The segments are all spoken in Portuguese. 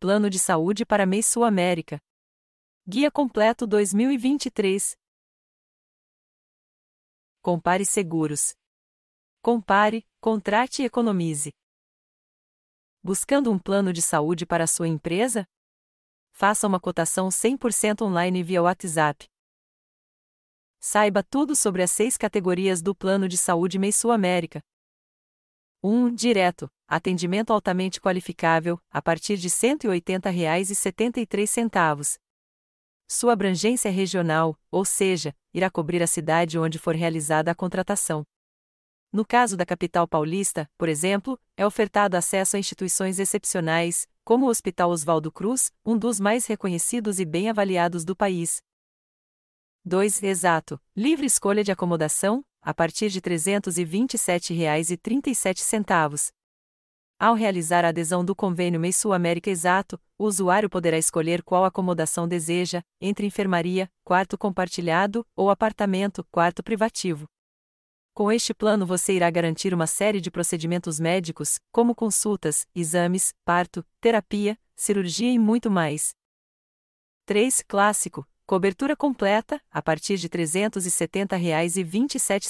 Plano de Saúde para Mês Sul América. Guia Completo 2023. Compare seguros. Compare, contrate e economize. Buscando um plano de saúde para sua empresa? Faça uma cotação 100% online via WhatsApp. Saiba tudo sobre as seis categorias do Plano de Saúde Mês Sul América. 1. Direto atendimento altamente qualificável, a partir de R$ 180,73. Sua abrangência é regional, ou seja, irá cobrir a cidade onde for realizada a contratação. No caso da capital paulista, por exemplo, é ofertado acesso a instituições excepcionais, como o Hospital Oswaldo Cruz, um dos mais reconhecidos e bem avaliados do país. 2. Exato. Livre escolha de acomodação, a partir de R$ 327,37. Ao realizar a adesão do convênio MEI américa Exato, o usuário poderá escolher qual acomodação deseja, entre enfermaria, quarto compartilhado ou apartamento, quarto privativo. Com este plano você irá garantir uma série de procedimentos médicos, como consultas, exames, parto, terapia, cirurgia e muito mais. 3. Clássico. Cobertura completa, a partir de R$ 370,27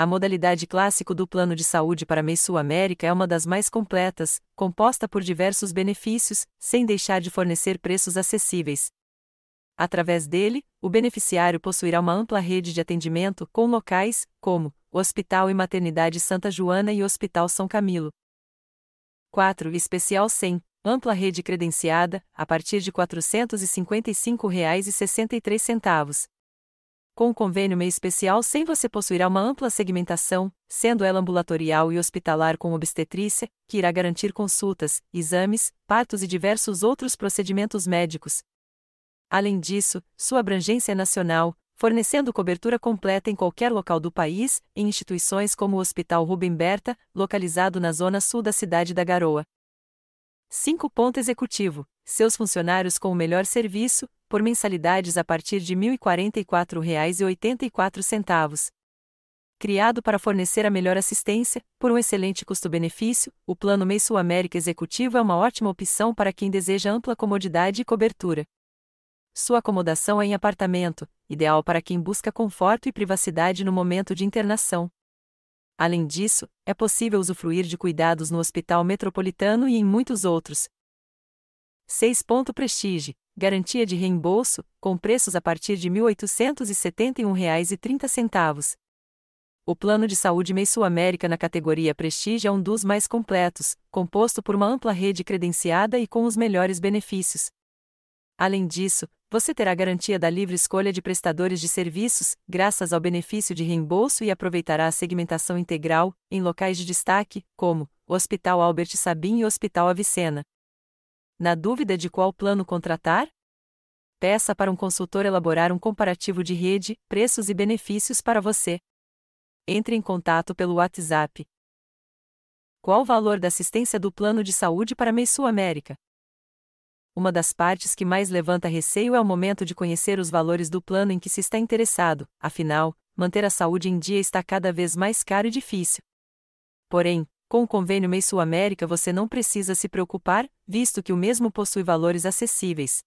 a modalidade clássico do Plano de Saúde para MEI Sul América é uma das mais completas, composta por diversos benefícios, sem deixar de fornecer preços acessíveis. Através dele, o beneficiário possuirá uma ampla rede de atendimento com locais, como o Hospital e Maternidade Santa Joana e Hospital São Camilo. 4. Especial 100. Ampla rede credenciada, a partir de R$ 455,63 com o convênio meio especial sem você possuirá uma ampla segmentação, sendo ela ambulatorial e hospitalar com obstetrícia, que irá garantir consultas, exames, partos e diversos outros procedimentos médicos. Além disso, sua abrangência é nacional, fornecendo cobertura completa em qualquer local do país, em instituições como o Hospital Rubem Berta, localizado na zona sul da cidade da Garoa. 5. Ponto executivo. Seus funcionários com o melhor serviço, por mensalidades a partir de R$ 1.044,84. Criado para fornecer a melhor assistência, por um excelente custo-benefício, o Plano Meio Sul América Executivo é uma ótima opção para quem deseja ampla comodidade e cobertura. Sua acomodação é em apartamento, ideal para quem busca conforto e privacidade no momento de internação. Além disso, é possível usufruir de cuidados no Hospital Metropolitano e em muitos outros. 6. Prestige Garantia de reembolso, com preços a partir de R$ 1.871,30. O plano de saúde Mei Sul América na categoria Prestige é um dos mais completos, composto por uma ampla rede credenciada e com os melhores benefícios. Além disso, você terá garantia da livre escolha de prestadores de serviços, graças ao benefício de reembolso e aproveitará a segmentação integral, em locais de destaque, como o Hospital Albert Sabin e o Hospital Avicena. Na dúvida de qual plano contratar? Peça para um consultor elaborar um comparativo de rede, preços e benefícios para você. Entre em contato pelo WhatsApp. Qual o valor da assistência do plano de saúde para Sul América? uma das partes que mais levanta receio é o momento de conhecer os valores do plano em que se está interessado, afinal, manter a saúde em dia está cada vez mais caro e difícil. Porém, com o convênio MEI Sul América você não precisa se preocupar, visto que o mesmo possui valores acessíveis.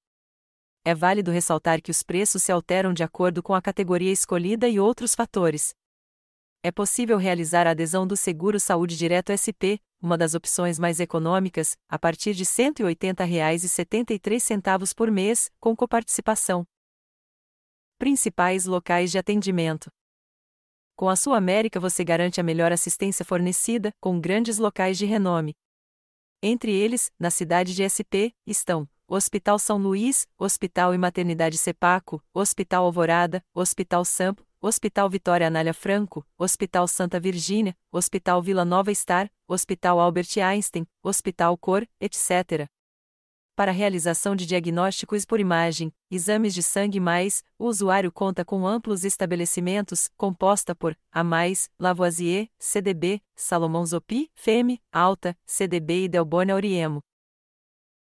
É válido ressaltar que os preços se alteram de acordo com a categoria escolhida e outros fatores é possível realizar a adesão do Seguro Saúde Direto SP, uma das opções mais econômicas, a partir de R$ 180,73 por mês, com coparticipação. Principais locais de atendimento. Com a Sul América você garante a melhor assistência fornecida, com grandes locais de renome. Entre eles, na cidade de SP, estão Hospital São Luís, Hospital e Maternidade Sepaco, Hospital Alvorada, Hospital Sampo, Hospital Vitória Anália Franco, Hospital Santa Virgínia, Hospital Vila Nova Star, Hospital Albert Einstein, Hospital Cor, etc. Para realização de diagnósticos por imagem, exames de sangue mais, o usuário conta com amplos estabelecimentos, composta por A+, Lavoisier, CDB, Salomão Zopi, FEME, Alta, CDB e Delbona Oriemo.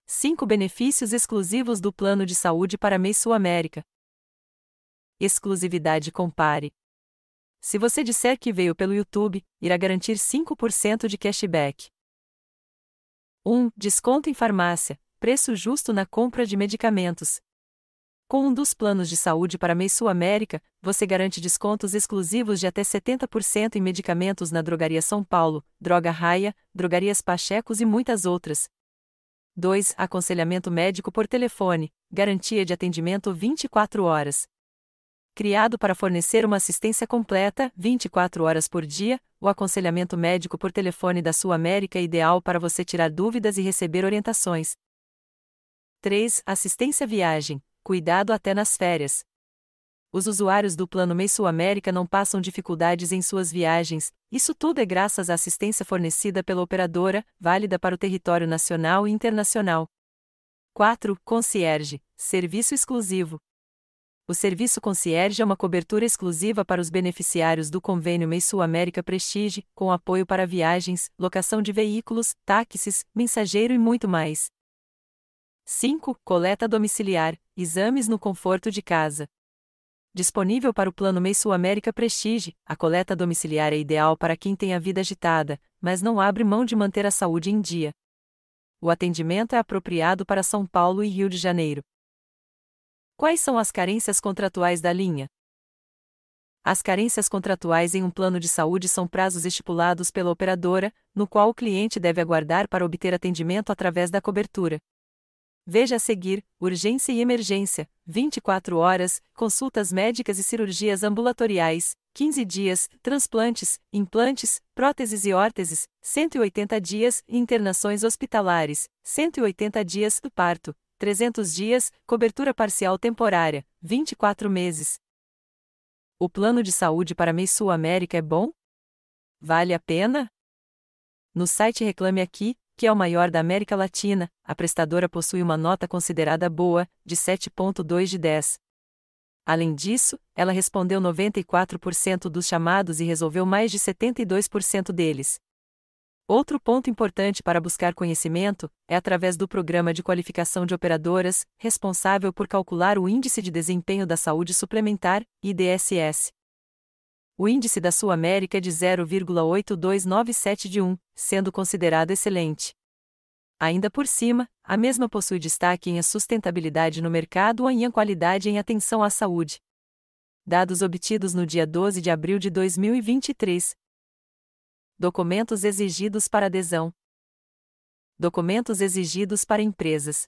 5 benefícios exclusivos do Plano de Saúde para Meio Sul América. Exclusividade compare. Se você disser que veio pelo YouTube, irá garantir 5% de cashback. 1. Desconto em farmácia. Preço justo na compra de medicamentos. Com um dos planos de saúde para MEI Sul América, você garante descontos exclusivos de até 70% em medicamentos na Drogaria São Paulo, Droga Raia, Drogarias Pachecos e muitas outras. 2. Aconselhamento médico por telefone. Garantia de atendimento 24 horas criado para fornecer uma assistência completa, 24 horas por dia, o aconselhamento médico por telefone da Sul América é ideal para você tirar dúvidas e receber orientações. 3. Assistência viagem. Cuidado até nas férias. Os usuários do Plano Mês Sul América não passam dificuldades em suas viagens, isso tudo é graças à assistência fornecida pela operadora, válida para o território nacional e internacional. 4. Concierge. Serviço exclusivo o serviço concierge é uma cobertura exclusiva para os beneficiários do convênio Meisu América Prestige, com apoio para viagens, locação de veículos, táxis, mensageiro e muito mais. 5. Coleta domiciliar, exames no conforto de casa. Disponível para o Plano Meisu América Prestige, a coleta domiciliar é ideal para quem tem a vida agitada, mas não abre mão de manter a saúde em dia. O atendimento é apropriado para São Paulo e Rio de Janeiro. Quais são as carências contratuais da linha? As carências contratuais em um plano de saúde são prazos estipulados pela operadora, no qual o cliente deve aguardar para obter atendimento através da cobertura. Veja a seguir: urgência e emergência, 24 horas, consultas médicas e cirurgias ambulatoriais, 15 dias, transplantes, implantes, próteses e órteses, 180 dias, internações hospitalares, 180 dias, do parto, 300 dias, cobertura parcial temporária, 24 meses. O plano de saúde para MEI Sul América é bom? Vale a pena? No site Reclame Aqui, que é o maior da América Latina, a prestadora possui uma nota considerada boa, de 7,2 de 10. Além disso, ela respondeu 94% dos chamados e resolveu mais de 72% deles. Outro ponto importante para buscar conhecimento é através do Programa de Qualificação de Operadoras, responsável por calcular o Índice de Desempenho da Saúde Suplementar, IDSS. O índice da Sul América é de 0,82971, de 1, sendo considerado excelente. Ainda por cima, a mesma possui destaque em a sustentabilidade no mercado ou em a qualidade em atenção à saúde. Dados obtidos no dia 12 de abril de 2023, Documentos exigidos para adesão. Documentos exigidos para empresas.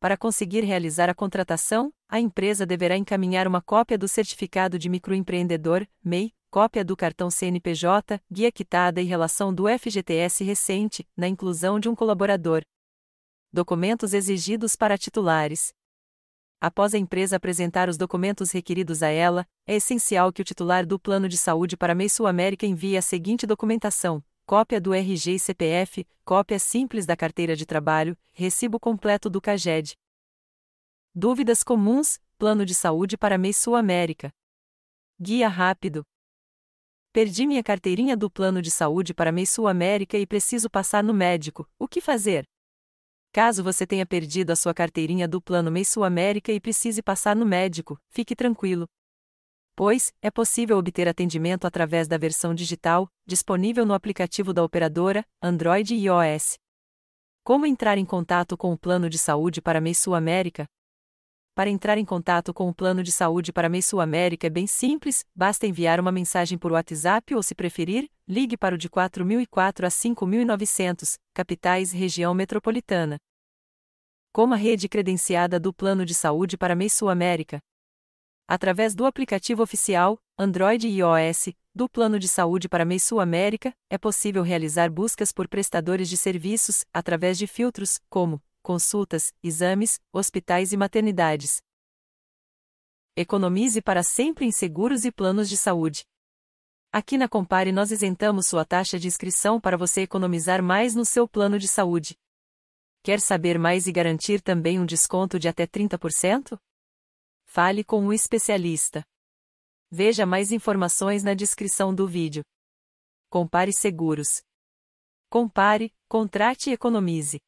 Para conseguir realizar a contratação, a empresa deverá encaminhar uma cópia do certificado de microempreendedor, MEI, cópia do cartão CNPJ, guia quitada e relação do FGTS recente, na inclusão de um colaborador. Documentos exigidos para titulares. Após a empresa apresentar os documentos requeridos a ela, é essencial que o titular do plano de saúde para Meio Sul América envie a seguinte documentação: cópia do RG e CPF, cópia simples da carteira de trabalho, recibo completo do CAGED. Dúvidas comuns: Plano de saúde para Meio Sul América. Guia rápido. Perdi minha carteirinha do plano de saúde para Meio Sul América e preciso passar no médico. O que fazer? Caso você tenha perdido a sua carteirinha do Plano Meio Sul América e precise passar no médico, fique tranquilo. Pois, é possível obter atendimento através da versão digital, disponível no aplicativo da operadora, Android e iOS. Como entrar em contato com o plano de saúde para Meio Sul América? Para entrar em contato com o plano de saúde para MEI Sul América é bem simples, basta enviar uma mensagem por WhatsApp ou, se preferir, ligue para o de 4004 a 5900, capitais região metropolitana. Como a rede credenciada do plano de saúde para MEI Sul América? Através do aplicativo oficial, Android e iOS, do plano de saúde para MEI Sul América, é possível realizar buscas por prestadores de serviços, através de filtros, como consultas, exames, hospitais e maternidades. Economize para sempre em seguros e planos de saúde. Aqui na Compare nós isentamos sua taxa de inscrição para você economizar mais no seu plano de saúde. Quer saber mais e garantir também um desconto de até 30%? Fale com um especialista. Veja mais informações na descrição do vídeo. Compare Seguros. Compare, contrate e economize.